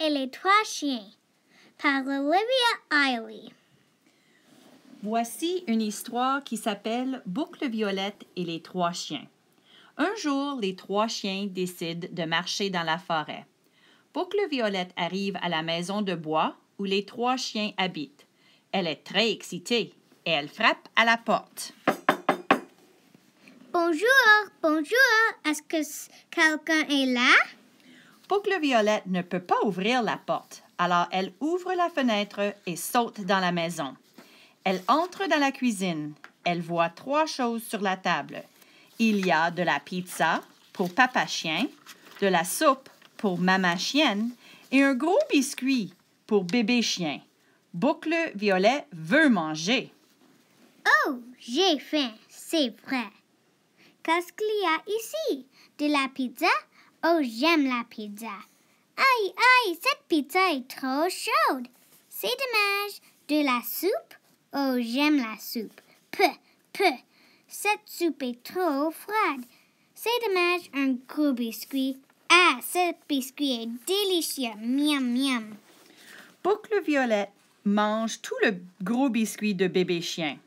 et les trois chiens par Olivia Voici une histoire qui s'appelle Boucle Violette et les trois chiens. Un jour, les trois chiens décident de marcher dans la forêt. Boucle Violette arrive à la maison de bois où les trois chiens habitent. Elle est très excitée et elle frappe à la porte. Bonjour, bonjour, est-ce que quelqu'un est là? Boucle Violette ne peut pas ouvrir la porte, alors elle ouvre la fenêtre et saute dans la maison. Elle entre dans la cuisine. Elle voit trois choses sur la table. Il y a de la pizza pour papa chien, de la soupe pour maman chienne et un gros biscuit pour bébé chien. Boucle Violette veut manger. Oh, j'ai faim, c'est vrai. Qu'est-ce qu'il y a ici? De la pizza, Oh, j'aime la pizza. Aïe, aïe, cette pizza est trop chaude. C'est dommage. De la soupe? Oh, j'aime la soupe. Peu, peu. Cette soupe est trop froide. C'est dommage, un gros biscuit. Ah, ce biscuit est délicieux. Miam, miam. Boucle Violette mange tout le gros biscuit de bébé chien.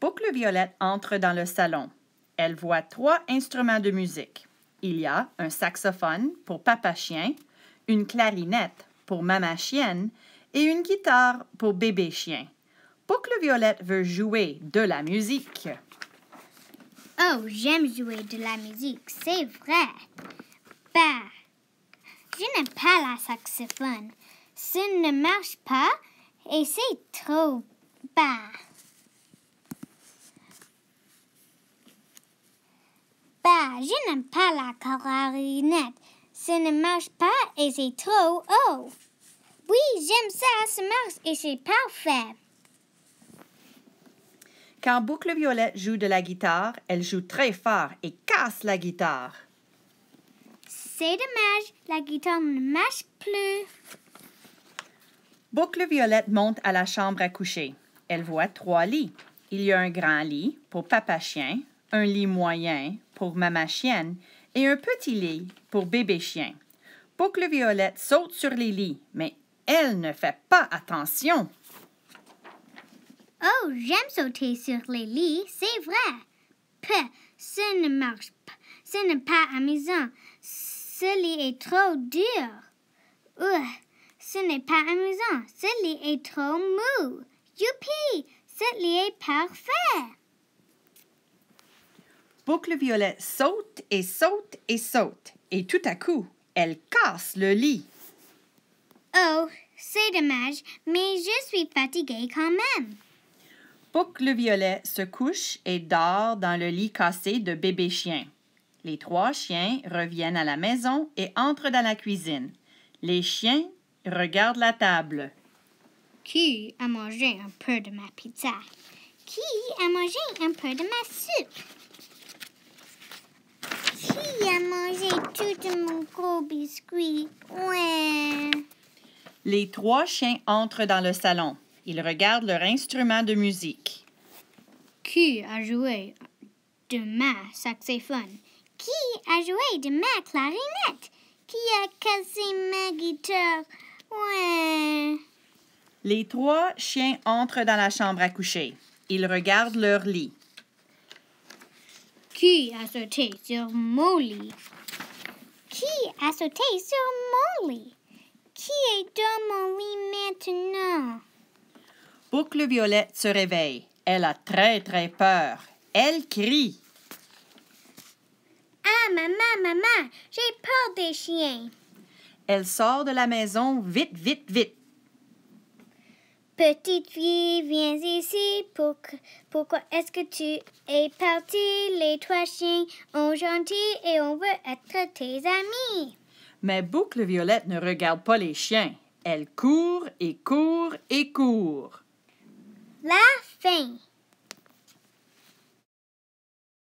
Boucle Violette entre dans le salon. Elle voit trois instruments de musique il y a un saxophone pour papa chien, une clarinette pour maman chienne et une guitare pour bébé chien. Pour que le Violette veut jouer de la musique. Oh, j'aime jouer de la musique, c'est vrai. Bah, je n'aime pas la saxophone. Ça ne marche pas et c'est trop bas. je n'aime pas la clarinette. Ça ne marche pas et c'est trop haut. Oui, j'aime ça, ça marche et c'est parfait. Quand Boucle Violette joue de la guitare, elle joue très fort et casse la guitare. C'est dommage, la guitare ne marche plus. Boucle Violette monte à la chambre à coucher. Elle voit trois lits. Il y a un grand lit pour papa chien, un lit moyen pour maman chienne et un petit lit pour bébé chien. Boucle Violette saute sur les lits, mais elle ne fait pas attention. Oh, j'aime sauter sur les lits, c'est vrai. Peu, ce ne marche pas. Ce n'est pas amusant. Ce lit est trop dur. Ouh, ce n'est pas amusant. Ce lit est trop mou. Youpi, ce lit est parfait. Boucle Violet saute et saute et saute. Et tout à coup, elle casse le lit. Oh, c'est dommage, mais je suis fatiguée quand même. Boucle Violet se couche et dort dans le lit cassé de bébé chien. Les trois chiens reviennent à la maison et entrent dans la cuisine. Les chiens regardent la table. Qui a mangé un peu de ma pizza? Qui a mangé un peu de ma soupe? qui a mangé tout mon gros biscuit? Ouais. Les trois chiens entrent dans le salon. Ils regardent leur instrument de musique. Qui a joué de ma saxophone? Qui a joué de ma clarinette? Qui a cassé ma guitare? Ouais. Les trois chiens entrent dans la chambre à coucher. Ils regardent leur lit. Qui a sauté sur Molly Qui a sauté sur Molly Qui est dans mon lit maintenant? Boucle Violette se réveille. Elle a très, très peur. Elle crie. Ah, maman, maman, j'ai peur des chiens. Elle sort de la maison vite, vite, vite. Petite fille, viens ici. Pour, pourquoi est-ce que tu es partie? Les trois chiens ont gentil et on veut être tes amis. Mais Boucle Violette ne regarde pas les chiens. Elle court et court et court. La fin.